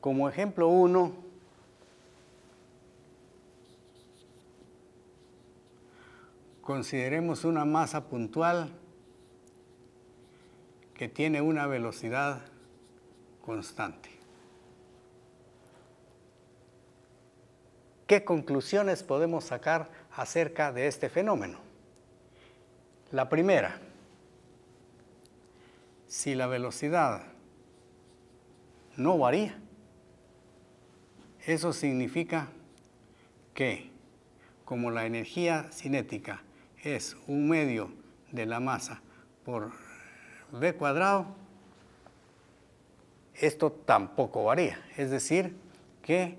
Como ejemplo 1, consideremos una masa puntual que tiene una velocidad constante. ¿Qué conclusiones podemos sacar acerca de este fenómeno? La primera, si la velocidad no varía, eso significa que como la energía cinética es un medio de la masa por V cuadrado, esto tampoco varía. Es decir, que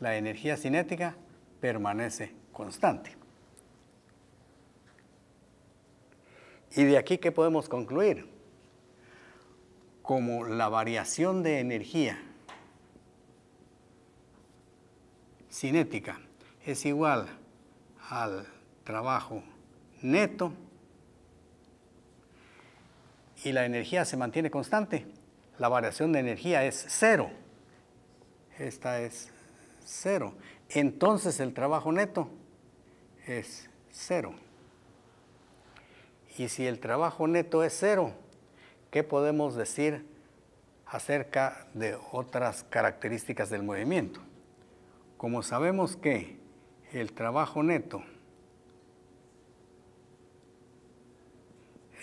la energía cinética permanece constante. ¿Y de aquí qué podemos concluir? Como la variación de energía cinética es igual al trabajo neto y la energía se mantiene constante. La variación de energía es cero. Esta es cero. Entonces el trabajo neto es cero. Y si el trabajo neto es cero, ¿qué podemos decir acerca de otras características del movimiento? como sabemos que el trabajo neto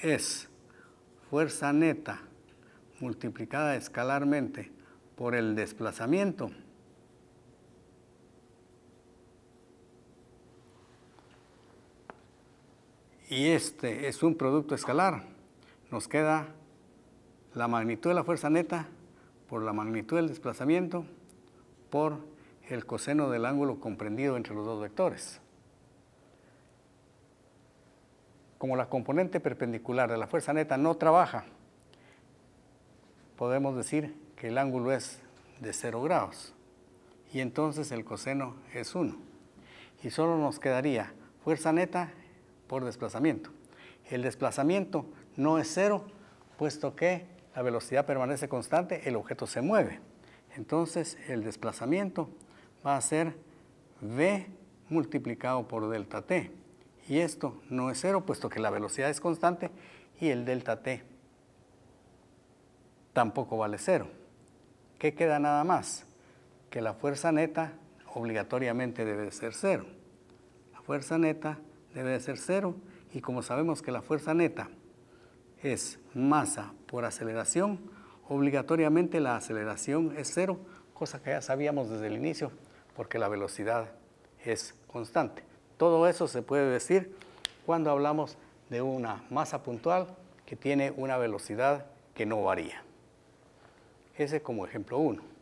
es fuerza neta multiplicada escalarmente por el desplazamiento, y este es un producto escalar, nos queda la magnitud de la fuerza neta por la magnitud del desplazamiento por el coseno del ángulo comprendido entre los dos vectores. Como la componente perpendicular de la fuerza neta no trabaja, podemos decir que el ángulo es de 0 grados y entonces el coseno es 1. Y solo nos quedaría fuerza neta por desplazamiento. El desplazamiento no es cero, puesto que la velocidad permanece constante, el objeto se mueve. Entonces el desplazamiento va a ser V multiplicado por delta T. Y esto no es cero, puesto que la velocidad es constante y el delta T tampoco vale cero. ¿Qué queda nada más? Que la fuerza neta obligatoriamente debe de ser cero. La fuerza neta debe de ser cero y como sabemos que la fuerza neta es masa por aceleración, obligatoriamente la aceleración es cero cosa que ya sabíamos desde el inicio, porque la velocidad es constante. Todo eso se puede decir cuando hablamos de una masa puntual que tiene una velocidad que no varía. Ese como ejemplo uno.